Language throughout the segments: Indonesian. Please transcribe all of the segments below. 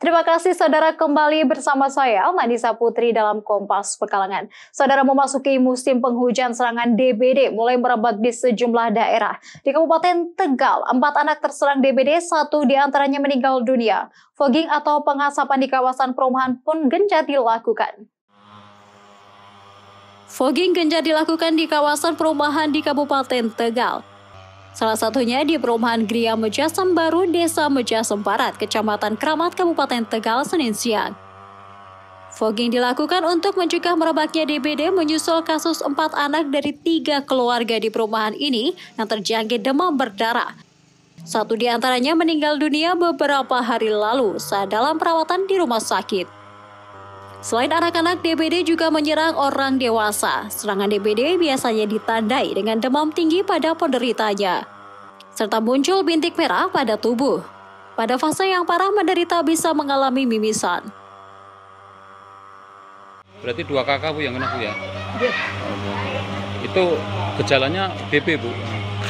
Terima kasih saudara kembali bersama saya Manisa Putri dalam Kompas Pekalangan. Saudara memasuki musim penghujan serangan DBD mulai merebak di sejumlah daerah. Di Kabupaten Tegal, empat anak terserang DBD, satu di antaranya meninggal dunia. Fogging atau pengasapan di kawasan perumahan pun gencar dilakukan. Fogging gencar dilakukan di kawasan perumahan di Kabupaten Tegal. Salah satunya di perumahan Gria Mejasem Baru, Desa Mejasem Barat, Kecamatan Kramat, Kabupaten Tegal, Senin siang. Fogging dilakukan untuk mencegah merebaknya DBD menyusul kasus empat anak dari tiga keluarga di perumahan ini yang terjangkit demam berdarah. Satu di antaranya meninggal dunia beberapa hari lalu saat dalam perawatan di rumah sakit. Selain anak-anak, DBD juga menyerang orang dewasa. Serangan DBD biasanya ditandai dengan demam tinggi pada penderitanya, serta muncul bintik merah pada tubuh. Pada fase yang parah, menderita bisa mengalami mimisan. Berarti dua kakak Bu yang kena Bu ya? Iya. Oh. Itu gejalanya DB Bu?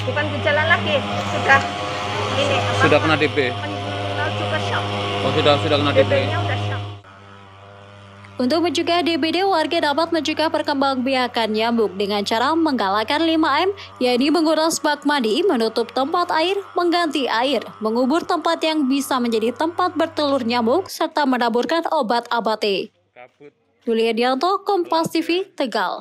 Bukan gejala lagi, sudah ini. Sudah kena DB? Oh sudah, sudah kena DB. DB untuk mencegah DBD, warga dapat mencegah perkembangbiakan nyamuk dengan cara menggalakkan 5M, yaitu menguras bak mandi, menutup tempat air, mengganti air, mengubur tempat yang bisa menjadi tempat bertelur nyamuk, serta menaburkan obat abate. Yulia Dianto, Kompas TV, Tegal.